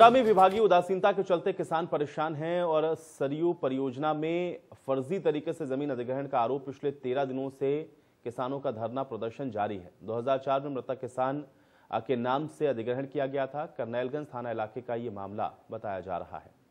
में विभागीय उदासीनता के चलते किसान परेशान हैं और सरयू परियोजना में फर्जी तरीके से जमीन अधिग्रहण का आरोप पिछले तेरह दिनों से किसानों का धरना प्रदर्शन जारी है 2004 में मृतक किसान के नाम से अधिग्रहण किया गया था करनैलगंज थाना इलाके का ये मामला बताया जा रहा है